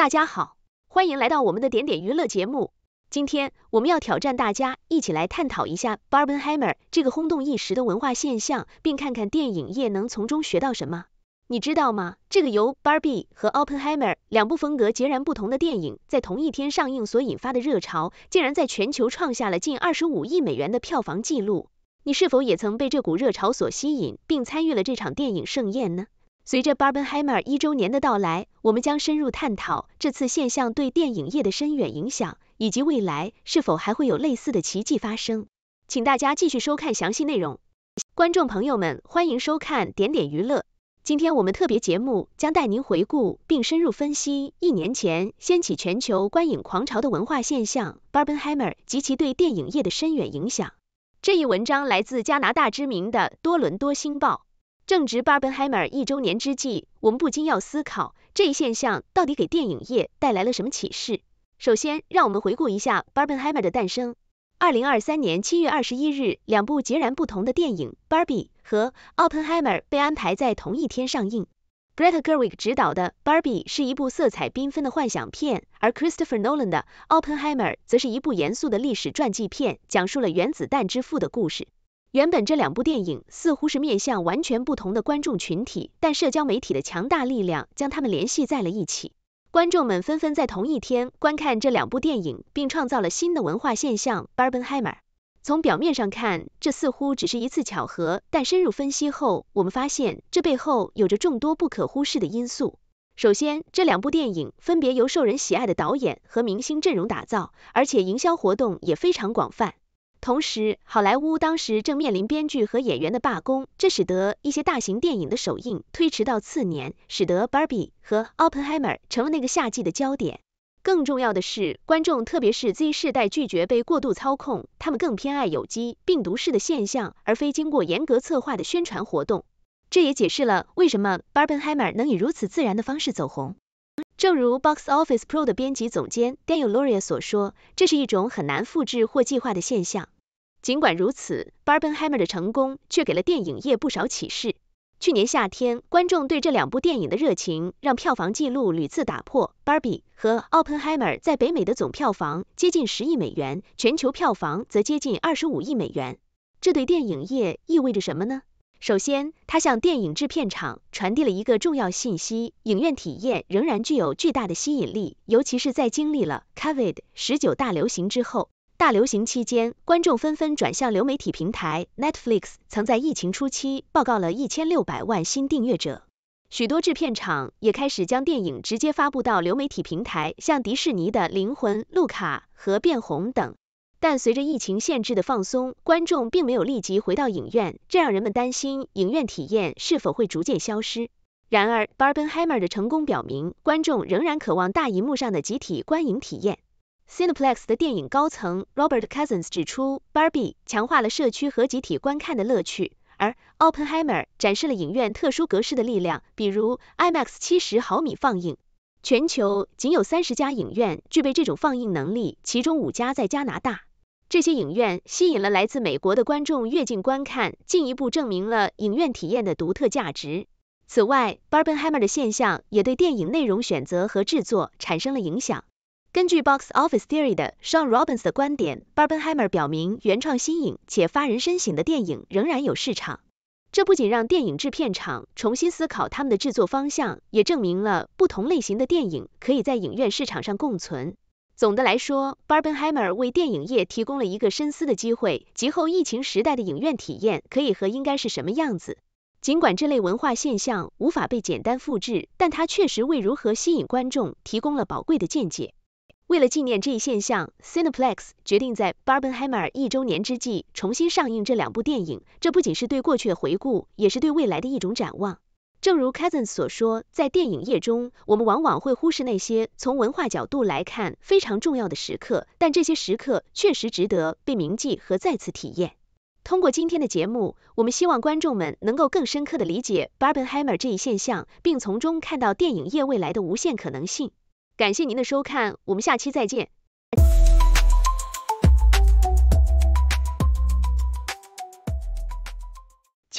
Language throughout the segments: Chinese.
大家好，欢迎来到我们的点点娱乐节目。今天我们要挑战大家一起来探讨一下 Barbenheimer 这个轰动一时的文化现象，并看看电影业能从中学到什么。你知道吗？这个由 Barbie 和 Oppenheimer 两部风格截然不同的电影在同一天上映所引发的热潮，竟然在全球创下了近二十五亿美元的票房纪录。你是否也曾被这股热潮所吸引，并参与了这场电影盛宴呢？随着 Barbenheimer 一周年的到来，我们将深入探讨这次现象对电影业的深远影响，以及未来是否还会有类似的奇迹发生。请大家继续收看详细内容。观众朋友们，欢迎收看点点娱乐。今天我们特别节目将带您回顾并深入分析一年前掀起全球观影狂潮的文化现象 Barbenheimer 及其对电影业的深远影响。这一文章来自加拿大知名的多伦多星报。正值 Oppenheimer 一周年之际，我们不禁要思考这一现象到底给电影业带来了什么启示。首先，让我们回顾一下 Oppenheimer 的诞生。二零二三年七月二十一日，两部截然不同的电影《Barbie》和《Oppenheimer》被安排在同一天上映。Brett g e w i g 执导的《Barbie》是一部色彩缤纷的幻想片，而 Christopher Nolan 的《Oppenheimer》则是一部严肃的历史传记片，讲述了原子弹之父的故事。原本这两部电影似乎是面向完全不同的观众群体，但社交媒体的强大力量将它们联系在了一起。观众们纷纷在同一天观看这两部电影，并创造了新的文化现象。b b a r r e h m 从表面上看，这似乎只是一次巧合，但深入分析后，我们发现这背后有着众多不可忽视的因素。首先，这两部电影分别由受人喜爱的导演和明星阵容打造，而且营销活动也非常广泛。同时，好莱坞当时正面临编剧和演员的罢工，这使得一些大型电影的首映推迟到次年，使得 Barbie 和 Oppenheimer 成了那个夏季的焦点。更重要的是，观众特别是 Z 世代拒绝被过度操控，他们更偏爱有机、病毒式的现象，而非经过严格策划的宣传活动。这也解释了为什么 b a r b e n h e i m e r 能以如此自然的方式走红。正如 Box Office Pro 的编辑总监 Dan i e Loria 所说，这是一种很难复制或计划的现象。尽管如此，Barbenheimer 的成功却给了电影业不少启示。去年夏天，观众对这两部电影的热情让票房纪录屡次打破。Barbie 和 Oppenheimer 在北美的总票房接近十亿美元，全球票房则接近二十五亿美元。这对电影业意味着什么呢？首先，他向电影制片厂传递了一个重要信息：影院体验仍然具有巨大的吸引力，尤其是在经历了 COVID 十九大流行之后。大流行期间，观众纷纷转向流媒体平台，Netflix 曾在疫情初期报告了一千六百万新订阅者。许多制片厂也开始将电影直接发布到流媒体平台，像迪士尼的《灵魂》、《路卡》和《变红》等。但随着疫情限制的放松，观众并没有立即回到影院，这让人们担心影院体验是否会逐渐消失。然而 b a r b e n h e i m e r 的成功表明，观众仍然渴望大荧幕上的集体观影体验。Cinéplex 的电影高层 Robert Cousins 指出，《Barbie》强化了社区和集体观看的乐趣，而 Openheimer 展示了影院特殊格式的力量，比如 IMAX 七十毫米放映。全球仅有三十家影院具备这种放映能力，其中五家在加拿大。这些影院吸引了来自美国的观众越境观看，进一步证明了影院体验的独特价值。此外，Barbenheimer 的现象也对电影内容选择和制作产生了影响。根据 Box Office Theory 的 Sean Robbins 的观点，Barbenheimer 表明原创、新颖且发人深省的电影仍然有市场。这不仅让电影制片厂重新思考他们的制作方向，也证明了不同类型的电影可以在影院市场上共存。总的来说，Barbenheimer 为电影业提供了一个深思的机会，及后疫情时代的影院体验可以和应该是什么样子。尽管这类文化现象无法被简单复制，但它确实为如何吸引观众提供了宝贵的见解。为了纪念这一现象，Cinéplex 决定在 Barbenheimer 一周年之际重新上映这两部电影。这不仅是对过去的回顾，也是对未来的一种展望。正如 c o u s i n 所说，在电影业中，我们往往会忽视那些从文化角度来看非常重要的时刻，但这些时刻确实值得被铭记和再次体验。通过今天的节目，我们希望观众们能够更深刻的理解 Barbenheimer 这一现象，并从中看到电影业未来的无限可能性。感谢您的收看，我们下期再见。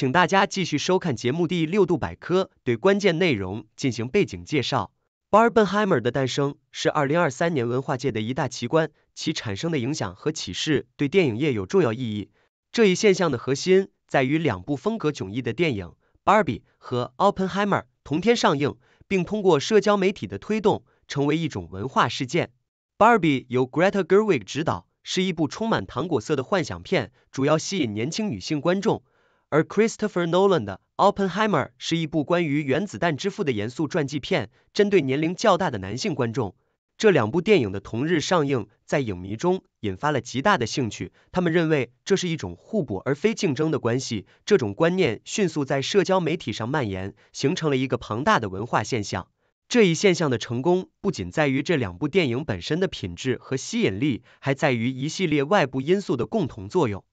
请大家继续收看节目第六度百科，对关键内容进行背景介绍。Barbenheimer 的诞生是二零二三年文化界的一大奇观，其产生的影响和启示对电影业有重要意义。这一现象的核心在于两部风格迥异的电影《Barbie》和《Oppenheimer》同天上映，并通过社交媒体的推动成为一种文化事件。《Barbie》由 Greta Gerwig 执导，是一部充满糖果色的幻想片，主要吸引年轻女性观众。而 Christopher Nolan 的《Oppenheimer》是一部关于原子弹之父的严肃传记片，针对年龄较大的男性观众。这两部电影的同日上映，在影迷中引发了极大的兴趣。他们认为这是一种互补而非竞争的关系，这种观念迅速在社交媒体上蔓延，形成了一个庞大的文化现象。这一现象的成功不仅在于这两部电影本身的品质和吸引力，还在于一系列外部因素的共同作用。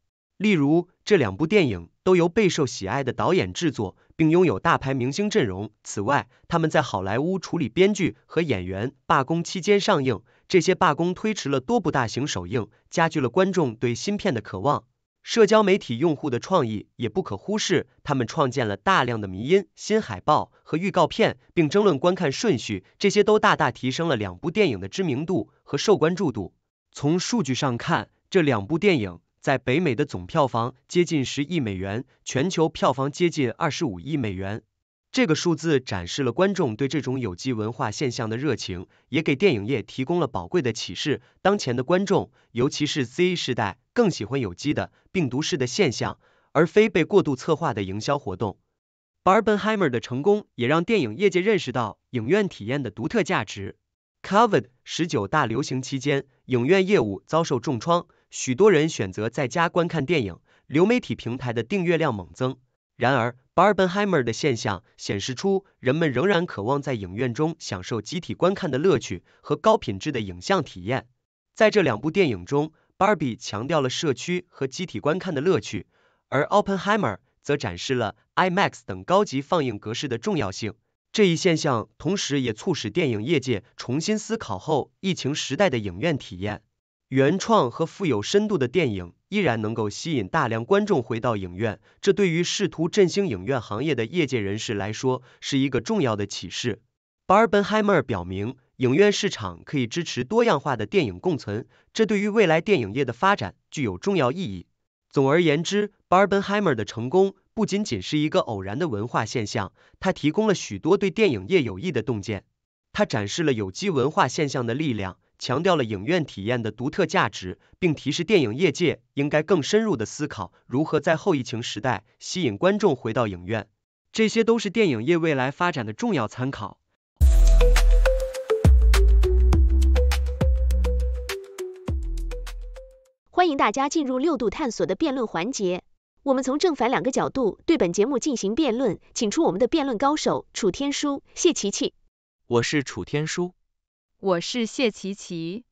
例如，这两部电影都由备受喜爱的导演制作，并拥有大牌明星阵容。此外，他们在好莱坞处理编剧和演员罢工期间上映，这些罢工推迟了多部大型首映，加剧了观众对新片的渴望。社交媒体用户的创意也不可忽视，他们创建了大量的迷因、新海报和预告片，并争论观看顺序，这些都大大提升了两部电影的知名度和受关注度。从数据上看，这两部电影。在北美的总票房接近十亿美元，全球票房接近二十五亿美元。这个数字展示了观众对这种有机文化现象的热情，也给电影业提供了宝贵的启示。当前的观众，尤其是 Z 世代，更喜欢有机的、病毒式的现象，而非被过度策划的营销活动。Barbenheimer 的成功也让电影业界认识到影院体验的独特价值。COVID 十九大流行期间，影院业务遭受重创。许多人选择在家观看电影，流媒体平台的订阅量猛增。然而，Barbenheimer 的现象显示出人们仍然渴望在影院中享受集体观看的乐趣和高品质的影像体验。在这两部电影中，Barbie 强调了社区和集体观看的乐趣，而 Openheimer 则展示了 IMAX 等高级放映格式的重要性。这一现象同时也促使电影业界重新思考后疫情时代的影院体验。原创和富有深度的电影依然能够吸引大量观众回到影院，这对于试图振兴影院行业的业界人士来说是一个重要的启示。Barbenheimer 表明，影院市场可以支持多样化的电影共存，这对于未来电影业的发展具有重要意义。总而言之，Barbenheimer 的成功不仅仅是一个偶然的文化现象，它提供了许多对电影业有益的洞见。它展示了有机文化现象的力量。强调了影院体验的独特价值，并提示电影业界应该更深入的思考如何在后疫情时代吸引观众回到影院。这些都是电影业未来发展的重要参考。欢迎大家进入六度探索的辩论环节，我们从正反两个角度对本节目进行辩论，请出我们的辩论高手楚天舒、谢琪琪。我是楚天舒。我是谢琪琪。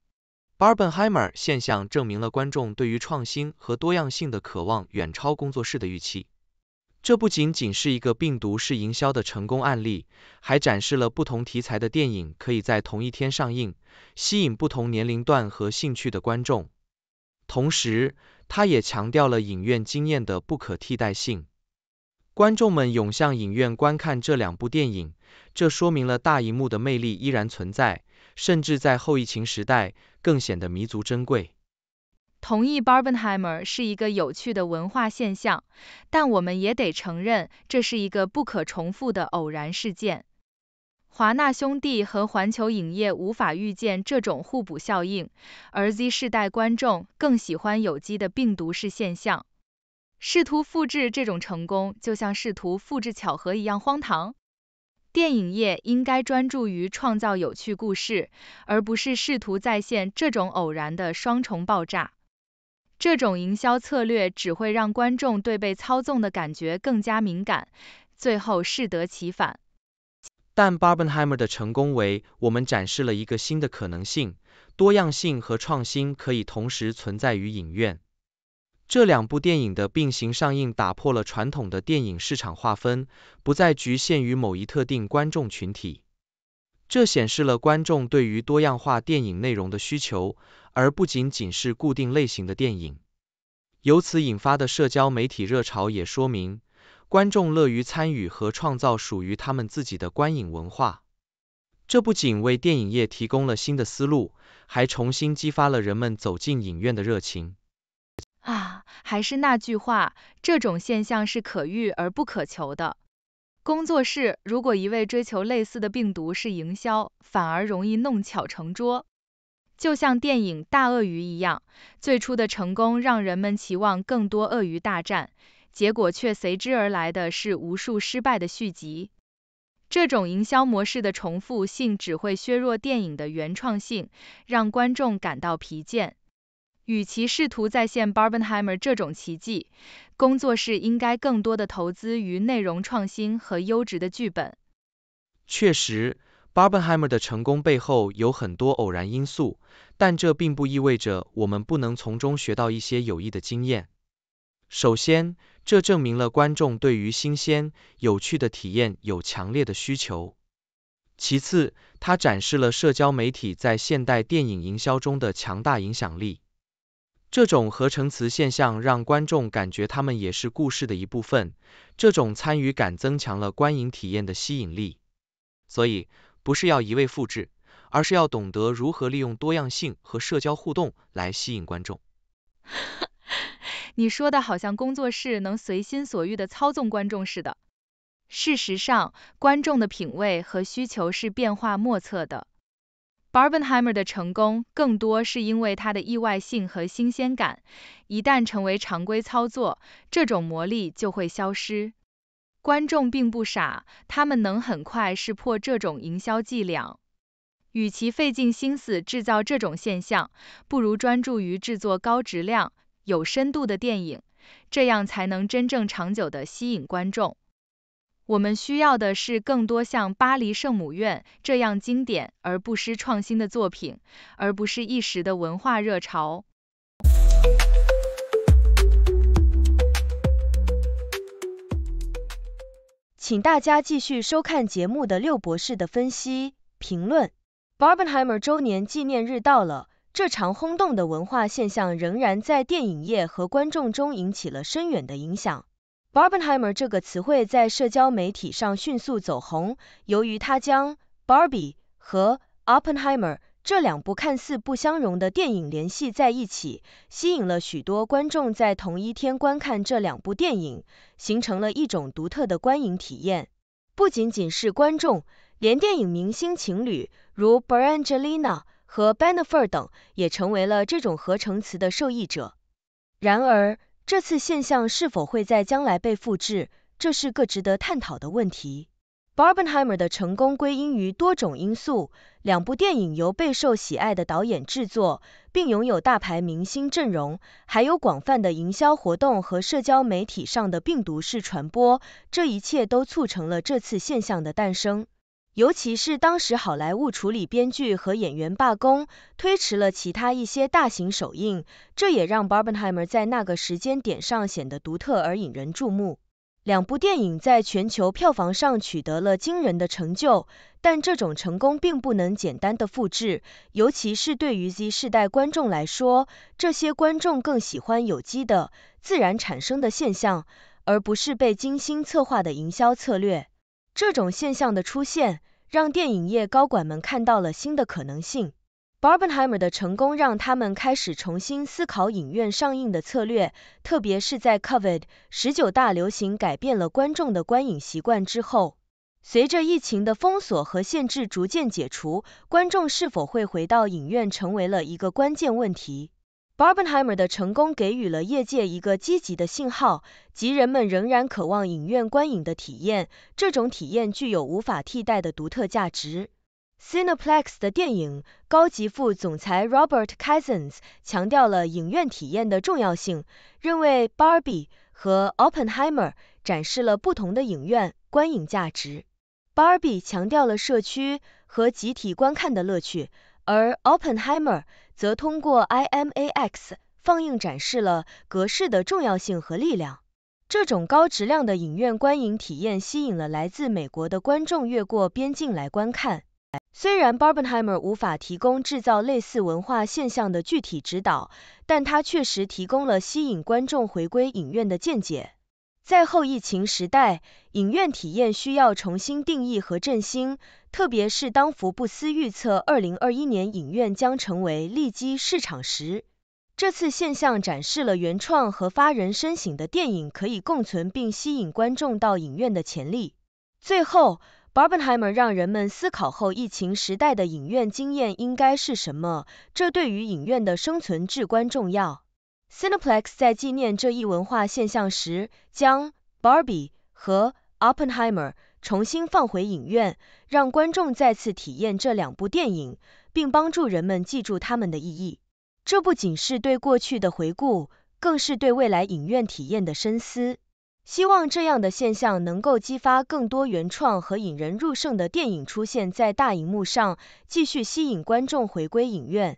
Barbenheimer 现象证明了观众对于创新和多样性的渴望远超工作室的预期。这不仅仅是一个病毒式营销的成功案例，还展示了不同题材的电影可以在同一天上映，吸引不同年龄段和兴趣的观众。同时，它也强调了影院经验的不可替代性。观众们涌向影院观看这两部电影。这说明了大荧幕的魅力依然存在，甚至在后疫情时代更显得弥足珍贵。同意，Barbenheimer 是一个有趣的文化现象，但我们也得承认这是一个不可重复的偶然事件。华纳兄弟和环球影业无法预见这种互补效应，而 Z 世代观众更喜欢有机的病毒式现象。试图复制这种成功，就像试图复制巧合一样荒唐。电影业应该专注于创造有趣故事，而不是试图再现这种偶然的双重爆炸。这种营销策略只会让观众对被操纵的感觉更加敏感，最后适得其反。但 Barbenheimer 的成功为我们展示了一个新的可能性：多样性和创新可以同时存在于影院。这两部电影的并行上映打破了传统的电影市场划分，不再局限于某一特定观众群体。这显示了观众对于多样化电影内容的需求，而不仅仅是固定类型的电影。由此引发的社交媒体热潮也说明，观众乐于参与和创造属于他们自己的观影文化。这不仅为电影业提供了新的思路，还重新激发了人们走进影院的热情。啊，还是那句话，这种现象是可遇而不可求的。工作室如果一味追求类似的病毒式营销，反而容易弄巧成拙。就像电影《大鳄鱼》一样，最初的成功让人们期望更多鳄鱼大战，结果却随之而来的是无数失败的续集。这种营销模式的重复性只会削弱电影的原创性，让观众感到疲倦。与其试图再现 Barbenheimer 这种奇迹，工作室应该更多的投资于内容创新和优质的剧本。确实，Barbenheimer 的成功背后有很多偶然因素，但这并不意味着我们不能从中学到一些有益的经验。首先，这证明了观众对于新鲜、有趣的体验有强烈的需求。其次，它展示了社交媒体在现代电影营销中的强大影响力。这种合成词现象让观众感觉他们也是故事的一部分，这种参与感增强了观影体验的吸引力。所以，不是要一味复制，而是要懂得如何利用多样性和社交互动来吸引观众。哈哈，你说的好像工作室能随心所欲地操纵观众似的。事实上，观众的品味和需求是变化莫测的。Barbenheimer 的成功更多是因为它的意外性和新鲜感。一旦成为常规操作，这种魔力就会消失。观众并不傻，他们能很快识破这种营销伎俩。与其费尽心思制造这种现象，不如专注于制作高质量、有深度的电影，这样才能真正长久地吸引观众。我们需要的是更多像巴黎圣母院这样经典而不失创新的作品，而不是一时的文化热潮。请大家继续收看节目的六博士的分析评论。Barbier 周年纪念日到了，这场轰动的文化现象仍然在电影业和观众中引起了深远的影响。Barbenheimer 这个词汇在社交媒体上迅速走红，由于它将 Barbie 和 Oppenheimer 这两部看似不相容的电影联系在一起，吸引了许多观众在同一天观看这两部电影，形成了一种独特的观影体验。不仅仅是观众，连电影明星情侣如 Baranjalina 和 Ben e f e r 等也成为了这种合成词的受益者。然而，这次现象是否会在将来被复制，这是个值得探讨的问题。Barbenheimer 的成功归因于多种因素：两部电影由备受喜爱的导演制作，并拥有大牌明星阵容，还有广泛的营销活动和社交媒体上的病毒式传播，这一切都促成了这次现象的诞生。尤其是当时好莱坞处理编剧和演员罢工，推迟了其他一些大型首映，这也让 Barbenheimer 在那个时间点上显得独特而引人注目。两部电影在全球票房上取得了惊人的成就，但这种成功并不能简单的复制，尤其是对于 Z 世代观众来说，这些观众更喜欢有机的、自然产生的现象，而不是被精心策划的营销策略。这种现象的出现，让电影业高管们看到了新的可能性。Barbenheimer 的成功让他们开始重新思考影院上映的策略，特别是在 COVID 十九大流行改变了观众的观影习惯之后。随着疫情的封锁和限制逐渐解除，观众是否会回到影院，成为了一个关键问题。Barbier 的成功给予了业界一个积极的信号，即人们仍然渴望影院观影的体验，这种体验具有无法替代的独特价值。Cinoplex 的电影高级副总裁 Robert c a u s i n s 强调了影院体验的重要性，认为 Barbie 和 Oppenheimer 展示了不同的影院观影价值。Barbie 强调了社区和集体观看的乐趣，而 Oppenheimer 则通过 IMAX 放映展示了格式的重要性和力量。这种高质量的影院观影体验吸引了来自美国的观众越过边境来观看。虽然 Barbenheimer 无法提供制造类似文化现象的具体指导，但它确实提供了吸引观众回归影院的见解。在后疫情时代，影院体验需要重新定义和振兴。特别是当福布斯预测2021年影院将成为利基市场时，这次现象展示了原创和发人深省的电影可以共存并吸引观众到影院的潜力。最后，Barbenheimer 让人们思考后疫情时代的影院经验应该是什么，这对于影院的生存至关重要。c i n e p l e x 在纪念这一文化现象时，将《Barbie》和《Oppenheimer》重新放回影院，让观众再次体验这两部电影，并帮助人们记住它们的意义。这不仅是对过去的回顾，更是对未来影院体验的深思。希望这样的现象能够激发更多原创和引人入胜的电影出现在大荧幕上，继续吸引观众回归影院。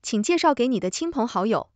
请介绍给你的亲朋好友。